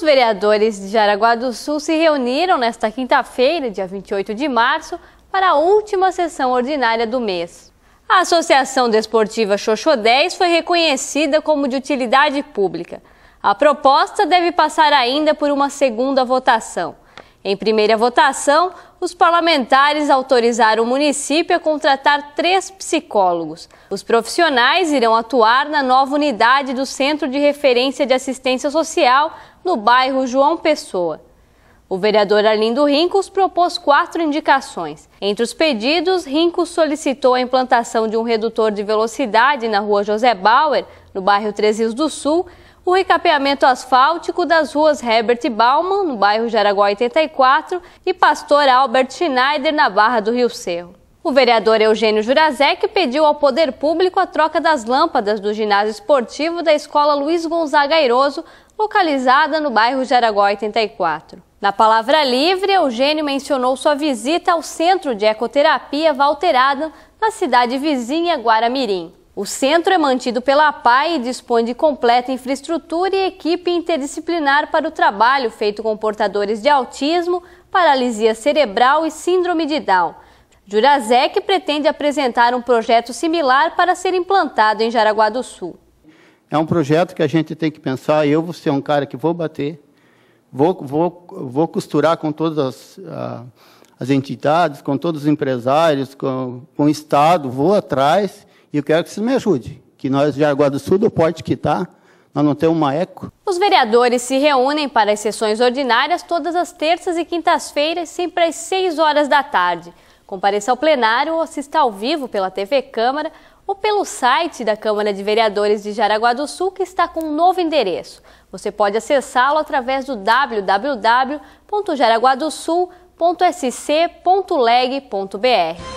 Os vereadores de Jaraguá do Sul se reuniram nesta quinta-feira, dia 28 de março, para a última sessão ordinária do mês. A Associação Desportiva Xoxô 10 foi reconhecida como de utilidade pública. A proposta deve passar ainda por uma segunda votação. Em primeira votação, os parlamentares autorizaram o município a contratar três psicólogos. Os profissionais irão atuar na nova unidade do Centro de Referência de Assistência Social, no bairro João Pessoa. O vereador Arlindo Rincos propôs quatro indicações. Entre os pedidos, Rincos solicitou a implantação de um redutor de velocidade na rua José Bauer, no bairro Três Rios do Sul, o recapeamento asfáltico das ruas Herbert Bauman, no bairro Jaraguá 84, e Pastor Albert Schneider, na Barra do Rio Cerro. O vereador Eugênio Jurasek pediu ao poder público a troca das lâmpadas do ginásio esportivo da Escola Luiz Gonzaga Iroso, localizada no bairro Jaraguá 84. Na palavra livre, Eugênio mencionou sua visita ao Centro de Ecoterapia Valterada, na cidade vizinha Guaramirim. O centro é mantido pela PAI e dispõe de completa infraestrutura e equipe interdisciplinar para o trabalho feito com portadores de autismo, paralisia cerebral e síndrome de Down. Jurazec pretende apresentar um projeto similar para ser implantado em Jaraguá do Sul. É um projeto que a gente tem que pensar, eu vou ser um cara que vou bater, vou, vou, vou costurar com todas as, as entidades, com todos os empresários, com, com o Estado, vou atrás e eu quero que você me ajude, que nós de do Sul, do porte que está, nós não temos uma eco. Os vereadores se reúnem para as sessões ordinárias todas as terças e quintas-feiras, sempre às 6 horas da tarde. Compareça ao plenário ou assista ao vivo pela TV Câmara ou pelo site da Câmara de Vereadores de Jaraguá do Sul, que está com um novo endereço. Você pode acessá-lo através do www.jaraguadosul.sc.leg.br.